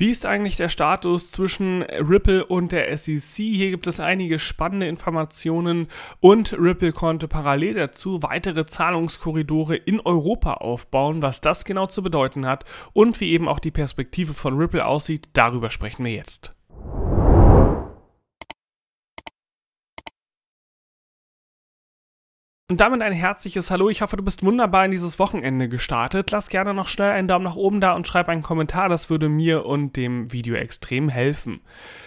Wie ist eigentlich der Status zwischen Ripple und der SEC? Hier gibt es einige spannende Informationen und Ripple konnte parallel dazu weitere Zahlungskorridore in Europa aufbauen. Was das genau zu bedeuten hat und wie eben auch die Perspektive von Ripple aussieht, darüber sprechen wir jetzt. Und damit ein herzliches Hallo. Ich hoffe, du bist wunderbar in dieses Wochenende gestartet. Lass gerne noch schnell einen Daumen nach oben da und schreib einen Kommentar. Das würde mir und dem Video extrem helfen.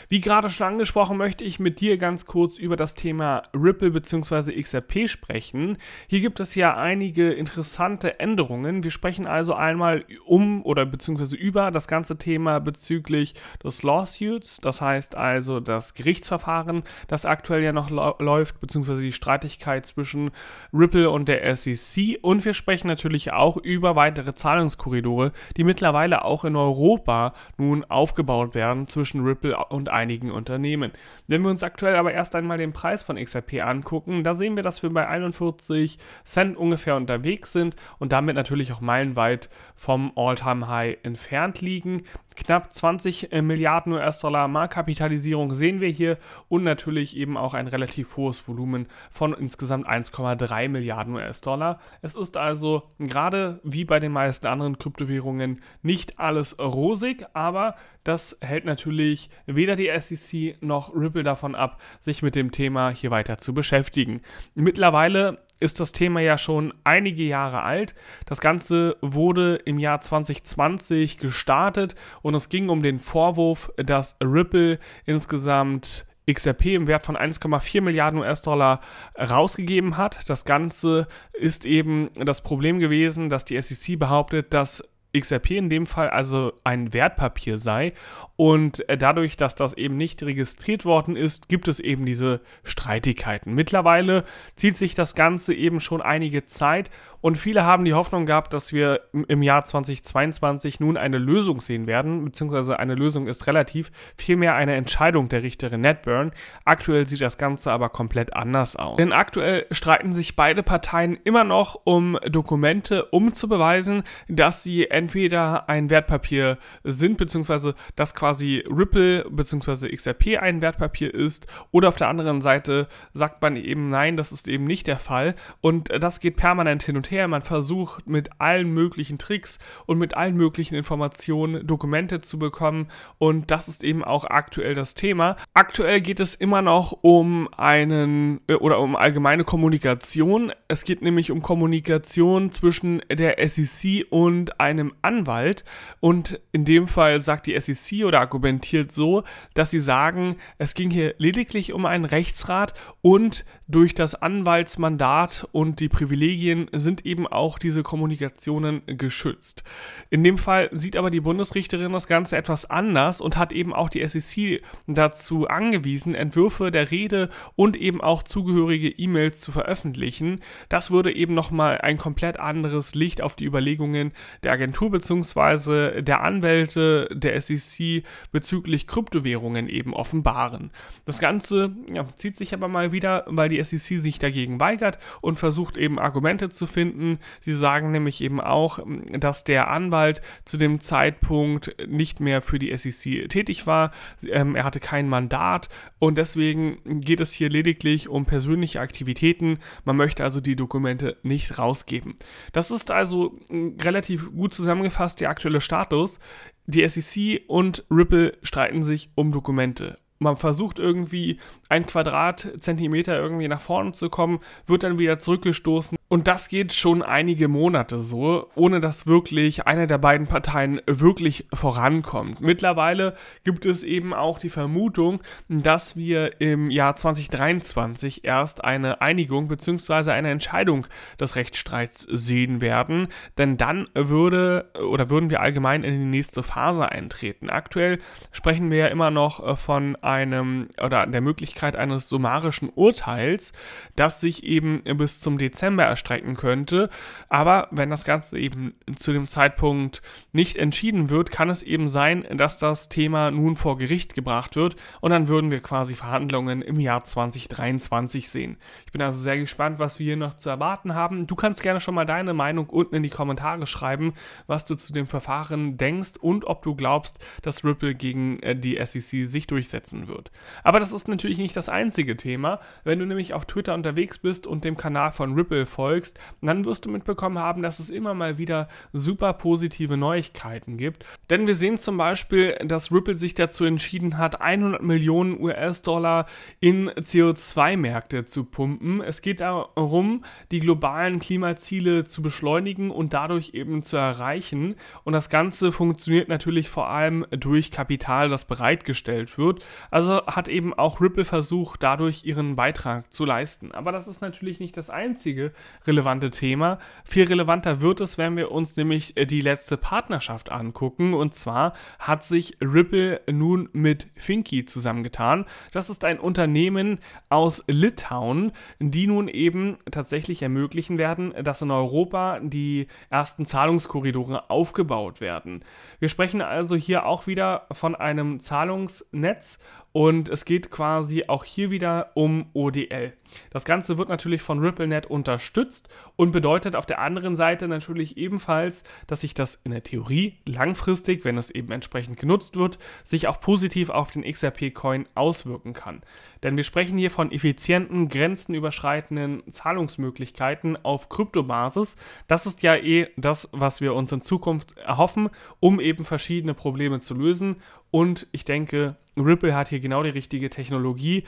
Wie gerade schon angesprochen, möchte ich mit dir ganz kurz über das Thema Ripple bzw. XRP sprechen. Hier gibt es ja einige interessante Änderungen. Wir sprechen also einmal um oder bzw. über das ganze Thema bezüglich des Lawsuits, das heißt also das Gerichtsverfahren, das aktuell ja noch läuft, bzw. die Streitigkeit zwischen Ripple und der SEC. Und wir sprechen natürlich auch über weitere Zahlungskorridore, die mittlerweile auch in Europa nun aufgebaut werden zwischen Ripple und einigen Unternehmen. Wenn wir uns aktuell aber erst einmal den Preis von XRP angucken, da sehen wir, dass wir bei 41 Cent ungefähr unterwegs sind und damit natürlich auch meilenweit vom All-Time-High entfernt liegen. Knapp 20 äh, Milliarden US-Dollar Marktkapitalisierung sehen wir hier und natürlich eben auch ein relativ hohes Volumen von insgesamt 1,3 Milliarden US-Dollar. Es ist also gerade wie bei den meisten anderen Kryptowährungen nicht alles rosig, aber das hält natürlich weder die SEC noch Ripple davon ab, sich mit dem Thema hier weiter zu beschäftigen. Mittlerweile ist das Thema ja schon einige Jahre alt. Das Ganze wurde im Jahr 2020 gestartet und es ging um den Vorwurf, dass Ripple insgesamt XRP im Wert von 1,4 Milliarden US-Dollar rausgegeben hat. Das Ganze ist eben das Problem gewesen, dass die SEC behauptet, dass XRP in dem Fall also ein Wertpapier sei. Und äh, dadurch, dass das eben nicht registriert worden ist, gibt es eben diese Streitigkeiten. Mittlerweile zieht sich das Ganze eben schon einige Zeit und viele haben die Hoffnung gehabt, dass wir im Jahr 2022 nun eine Lösung sehen werden, beziehungsweise eine Lösung ist relativ, vielmehr eine Entscheidung der Richterin Netburn. Aktuell sieht das Ganze aber komplett anders aus. Denn aktuell streiten sich beide Parteien immer noch um Dokumente, um zu beweisen, dass sie entweder ein Wertpapier sind, beziehungsweise dass quasi Ripple beziehungsweise XRP ein Wertpapier ist, oder auf der anderen Seite sagt man eben, nein, das ist eben nicht der Fall. Und das geht permanent hin und her. Man versucht mit allen möglichen Tricks und mit allen möglichen Informationen Dokumente zu bekommen. Und das ist eben auch aktuell das Thema. Aktuell geht es immer noch um einen äh, oder um allgemeine Kommunikation. Es geht nämlich um Kommunikation zwischen der SEC und einem Anwalt und in dem Fall sagt die SEC oder argumentiert so, dass sie sagen, es ging hier lediglich um einen Rechtsrat und durch das Anwaltsmandat und die Privilegien sind eben auch diese Kommunikationen geschützt. In dem Fall sieht aber die Bundesrichterin das Ganze etwas anders und hat eben auch die SEC dazu angewiesen, Entwürfe der Rede und eben auch zugehörige E-Mails zu veröffentlichen. Das würde eben nochmal ein komplett anderes Licht auf die Überlegungen der Agentur Agentur bzw. der Anwälte der SEC bezüglich Kryptowährungen eben offenbaren. Das Ganze ja, zieht sich aber mal wieder, weil die SEC sich dagegen weigert und versucht eben Argumente zu finden. Sie sagen nämlich eben auch, dass der Anwalt zu dem Zeitpunkt nicht mehr für die SEC tätig war. Ähm, er hatte kein Mandat und deswegen geht es hier lediglich um persönliche Aktivitäten. Man möchte also die Dokumente nicht rausgeben. Das ist also hm, relativ gut zu zusammengefasst der aktuelle Status. Die SEC und Ripple streiten sich um Dokumente. Man versucht irgendwie ein Quadratzentimeter irgendwie nach vorne zu kommen, wird dann wieder zurückgestoßen. Und das geht schon einige Monate so, ohne dass wirklich eine der beiden Parteien wirklich vorankommt. Mittlerweile gibt es eben auch die Vermutung, dass wir im Jahr 2023 erst eine Einigung bzw. eine Entscheidung des Rechtsstreits sehen werden, denn dann würde oder würden wir allgemein in die nächste Phase eintreten. Aktuell sprechen wir ja immer noch äh, von einem oder der Möglichkeit eines summarischen Urteils, das sich eben bis zum Dezember erstellt erstrecken könnte. Aber wenn das Ganze eben zu dem Zeitpunkt nicht entschieden wird, kann es eben sein, dass das Thema nun vor Gericht gebracht wird und dann würden wir quasi Verhandlungen im Jahr 2023 sehen. Ich bin also sehr gespannt, was wir hier noch zu erwarten haben. Du kannst gerne schon mal deine Meinung unten in die Kommentare schreiben, was du zu dem Verfahren denkst und ob du glaubst, dass Ripple gegen äh, die SEC sich durchsetzen wird. Aber das ist natürlich nicht das einzige Thema. Wenn du nämlich auf Twitter unterwegs bist und dem Kanal von Ripple folgst, verfolgst, dann wirst du mitbekommen haben, dass es immer mal wieder super positive Neuigkeiten gibt. Denn wir sehen zum Beispiel, dass Ripple sich dazu entschieden hat, 100 Millionen US-Dollar in CO2-Märkte zu pumpen. Es geht darum, die globalen Klimaziele zu beschleunigen und dadurch eben zu erreichen. Und das Ganze funktioniert natürlich vor allem durch Kapital, das bereitgestellt wird. Also hat eben auch Ripple versucht, dadurch ihren Beitrag zu leisten. Aber das ist natürlich nicht das Einzige, relevante Thema. Viel relevanter wird es, wenn wir uns nämlich äh, die letzte Partnerschaft angucken. Und zwar hat sich Ripple nun mit Finky zusammengetan. Das ist ein Unternehmen aus Litauen, die nun eben tatsächlich ermöglichen werden, dass in Europa die ersten Zahlungskorridore aufgebaut werden. Wir sprechen also hier auch wieder von einem Zahlungsnetz und es geht quasi auch hier wieder um ODL. Das Ganze wird natürlich von RippleNet unterstützt und bedeutet auf der anderen Seite natürlich ebenfalls, dass sich das in der Theorie langfristig, wenn es eben entsprechend genutzt wird, sich auch positiv auf den XRP-Coin auswirken kann. Denn wir sprechen hier von effizienten, grenzenüberschreitenden Zahlungsmöglichkeiten auf Kryptobasis. Das ist ja eh das, was wir uns in Zukunft erhoffen, um eben verschiedene Probleme zu lösen. Und ich denke, Ripple hat hier genau die richtige Technologie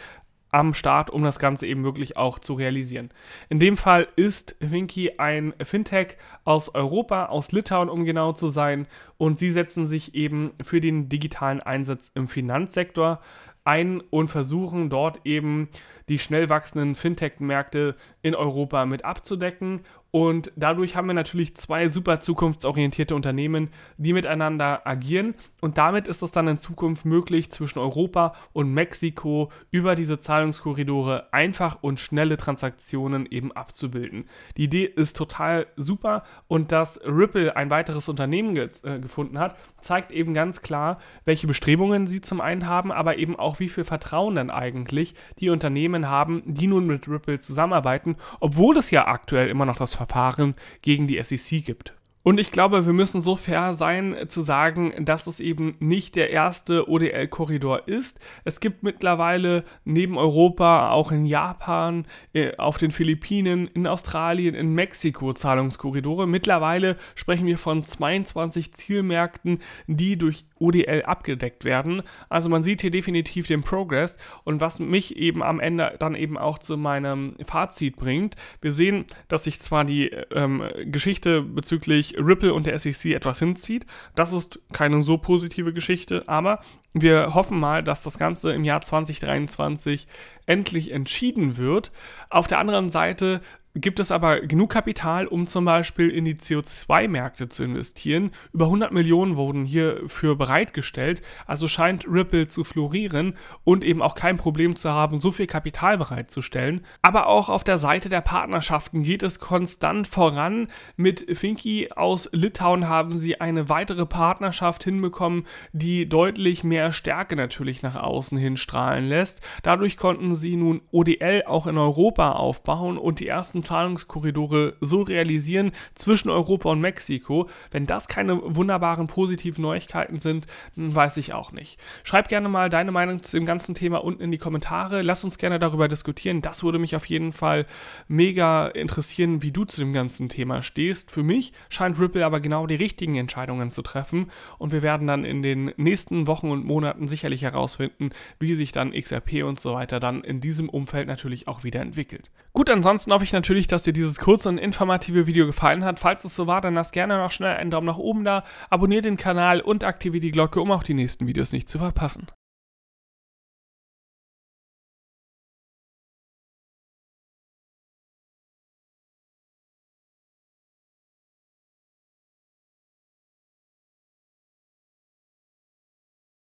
am Start, um das Ganze eben wirklich auch zu realisieren. In dem Fall ist Winky ein Fintech aus Europa, aus Litauen, um genau zu sein, und sie setzen sich eben für den digitalen Einsatz im Finanzsektor ein und versuchen dort eben die schnell wachsenden Fintech-Märkte in Europa mit abzudecken und dadurch haben wir natürlich zwei super zukunftsorientierte Unternehmen, die miteinander agieren. Und damit ist es dann in Zukunft möglich, zwischen Europa und Mexiko über diese Zahlungskorridore einfach und schnelle Transaktionen eben abzubilden. Die Idee ist total super. Und dass Ripple ein weiteres Unternehmen ge äh, gefunden hat, zeigt eben ganz klar, welche Bestrebungen sie zum einen haben, aber eben auch, wie viel Vertrauen dann eigentlich die Unternehmen haben, die nun mit Ripple zusammenarbeiten, obwohl es ja aktuell immer noch das Verfahren Verfahren gegen die SEC gibt und ich glaube, wir müssen so fair sein äh, zu sagen, dass es eben nicht der erste ODL-Korridor ist. Es gibt mittlerweile neben Europa auch in Japan, äh, auf den Philippinen, in Australien, in Mexiko Zahlungskorridore. Mittlerweile sprechen wir von 22 Zielmärkten, die durch ODL abgedeckt werden. Also man sieht hier definitiv den Progress und was mich eben am Ende dann eben auch zu meinem Fazit bringt. Wir sehen, dass sich zwar die äh, ähm, Geschichte bezüglich Ripple und der SEC etwas hinzieht. Das ist keine so positive Geschichte, aber wir hoffen mal, dass das Ganze im Jahr 2023 endlich entschieden wird. Auf der anderen Seite gibt es aber genug Kapital, um zum Beispiel in die CO2-Märkte zu investieren. Über 100 Millionen wurden hierfür bereitgestellt, also scheint Ripple zu florieren und eben auch kein Problem zu haben, so viel Kapital bereitzustellen. Aber auch auf der Seite der Partnerschaften geht es konstant voran. Mit Finki aus Litauen haben sie eine weitere Partnerschaft hinbekommen, die deutlich mehr mehr Stärke natürlich nach außen hin strahlen lässt. Dadurch konnten sie nun ODL auch in Europa aufbauen und die ersten Zahlungskorridore so realisieren zwischen Europa und Mexiko. Wenn das keine wunderbaren positiven Neuigkeiten sind, hm, weiß ich auch nicht. Schreib gerne mal deine Meinung zu dem ganzen Thema unten in die Kommentare. Lass uns gerne darüber diskutieren. Das würde mich auf jeden Fall mega interessieren, wie du zu dem ganzen Thema stehst. Für mich scheint Ripple aber genau die richtigen Entscheidungen zu treffen und wir werden dann in den nächsten Wochen und Monaten Monaten sicherlich herausfinden, wie sich dann XRP und so weiter dann in diesem Umfeld natürlich auch wieder entwickelt. Gut, ansonsten hoffe ich natürlich, dass dir dieses kurze und informative Video gefallen hat. Falls es so war, dann lass gerne noch schnell einen Daumen nach oben da, abonniere den Kanal und aktiviere die Glocke, um auch die nächsten Videos nicht zu verpassen.